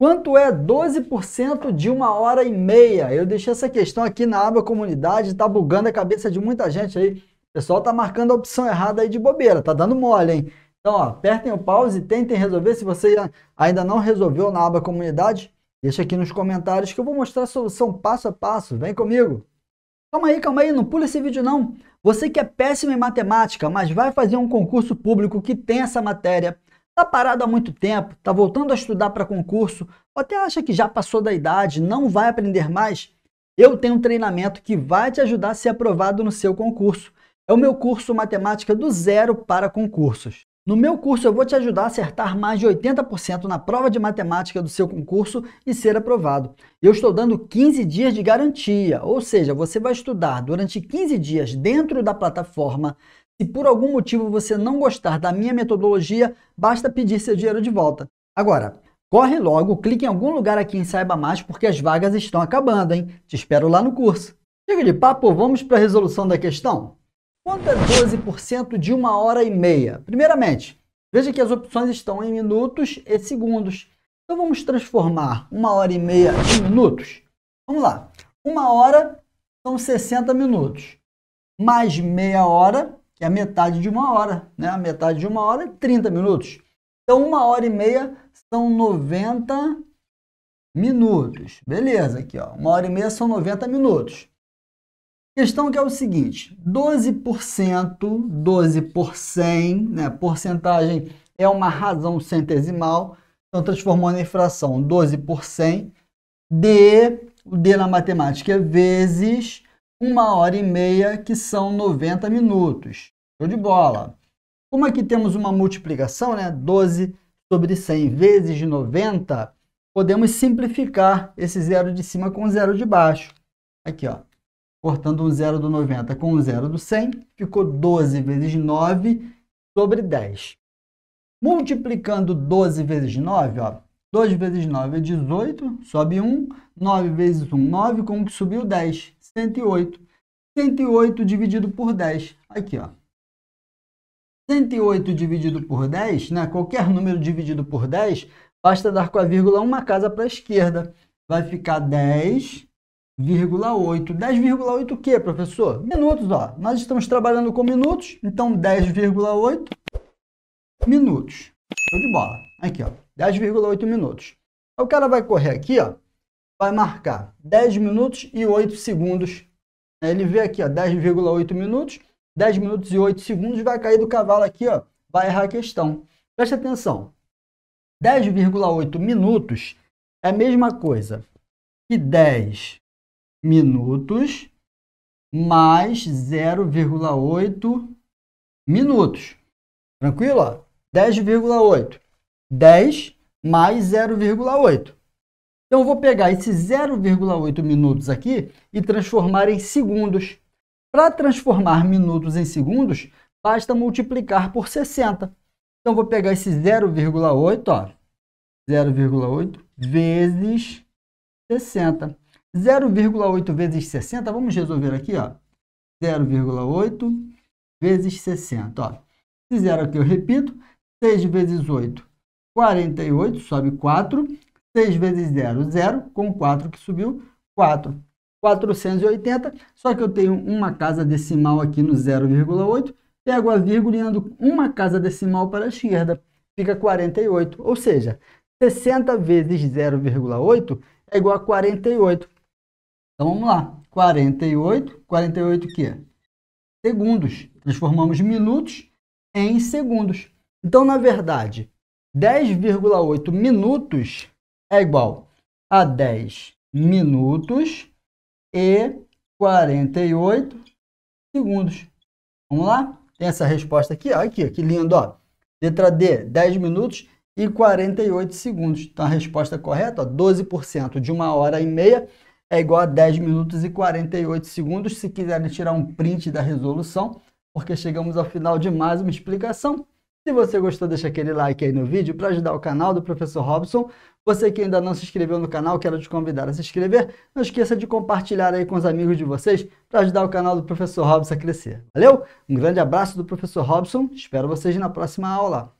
Quanto é 12% de uma hora e meia? Eu deixei essa questão aqui na aba comunidade, tá bugando a cabeça de muita gente aí. O pessoal tá marcando a opção errada aí de bobeira, tá dando mole, hein? Então, ó, apertem o pause e tentem resolver. Se você ainda não resolveu na aba comunidade, deixa aqui nos comentários que eu vou mostrar a solução passo a passo. Vem comigo! Calma aí, calma aí, não pula esse vídeo não. Você que é péssimo em matemática, mas vai fazer um concurso público que tem essa matéria, Está parado há muito tempo, está voltando a estudar para concurso, ou até acha que já passou da idade, não vai aprender mais? Eu tenho um treinamento que vai te ajudar a ser aprovado no seu concurso. É o meu curso Matemática do Zero para Concursos. No meu curso, eu vou te ajudar a acertar mais de 80% na prova de matemática do seu concurso e ser aprovado. Eu estou dando 15 dias de garantia, ou seja, você vai estudar durante 15 dias dentro da plataforma, se por algum motivo você não gostar da minha metodologia, basta pedir seu dinheiro de volta. Agora, corre logo, clique em algum lugar aqui em Saiba Mais, porque as vagas estão acabando, hein? Te espero lá no curso. Chega de papo, vamos para a resolução da questão? Quanto é 12% de uma hora e meia? Primeiramente, veja que as opções estão em minutos e segundos. Então vamos transformar uma hora e meia em minutos? Vamos lá. Uma hora são 60 minutos. Mais meia hora que é a metade de uma hora, né? A metade de uma hora é 30 minutos. Então, uma hora e meia são 90 minutos. Beleza, aqui, ó. Uma hora e meia são 90 minutos. Questão que é o seguinte: 12%, 12 por 100, né? Porcentagem é uma razão centesimal. Então, transformando em fração 12 por 100 D, o D na matemática é vezes uma hora e meia, que são 90 minutos. Show de bola! Como aqui temos uma multiplicação, né? 12 sobre 100 vezes 90, podemos simplificar esse zero de cima com zero de baixo. Aqui, ó. Cortando um zero do 90 com um zero do 100, ficou 12 vezes 9 sobre 10. Multiplicando 12 vezes 9, ó, 2 vezes 9 é 18, sobe 1, 9 vezes 1, 9, como que subiu 10. 108. 108 dividido por 10. Aqui, ó. 108 dividido por 10, né? qualquer número dividido por 10, basta dar com a vírgula uma casa para a esquerda. Vai ficar 10,8. 10,8 o quê, professor? Minutos, ó. Nós estamos trabalhando com minutos, então 10,8 minutos. Show de bola. Aqui, ó. 10,8 minutos. O cara vai correr aqui, ó vai marcar 10 minutos e 8 segundos. Ele vê aqui, ó, 10,8 minutos, 10 minutos e 8 segundos, vai cair do cavalo aqui, ó, vai errar a questão. Preste atenção. 10,8 minutos é a mesma coisa que 10 minutos mais 0,8 minutos. Tranquilo? 10,8. 10 mais 0,8. Então eu vou pegar esse 0,8 minutos aqui e transformar em segundos. Para transformar minutos em segundos, basta multiplicar por 60. Então vou pegar esse 0,8, ó, 0,8 vezes 60. 0,8 vezes 60, vamos resolver aqui, ó. 0,8 vezes 60, ó. Esse zero aqui eu repito, 6 vezes 8, 48, sobe 4, 6 vezes 0, 0, com 4 que subiu, 4. 480, só que eu tenho uma casa decimal aqui no 0,8, pego a vírgula e ando uma casa decimal para a esquerda, fica 48. Ou seja, 60 vezes 0,8 é igual a 48. Então vamos lá, 48, 48 o quê? Segundos. Transformamos minutos em segundos. Então, na verdade, 10,8 minutos é igual a 10 minutos e 48 segundos. Vamos lá? Tem essa resposta aqui, Olha aqui, que lindo, ó. Letra D, 10 minutos e 48 segundos. Então a resposta correta, ó, 12% de uma hora e meia é igual a 10 minutos e 48 segundos. Se quiserem tirar um print da resolução, porque chegamos ao final de mais uma explicação. Se você gostou, deixa aquele like aí no vídeo para ajudar o canal do Professor Robson. Você que ainda não se inscreveu no canal, quero te convidar a se inscrever. Não esqueça de compartilhar aí com os amigos de vocês para ajudar o canal do Professor Robson a crescer. Valeu? Um grande abraço do Professor Robson. Espero vocês na próxima aula.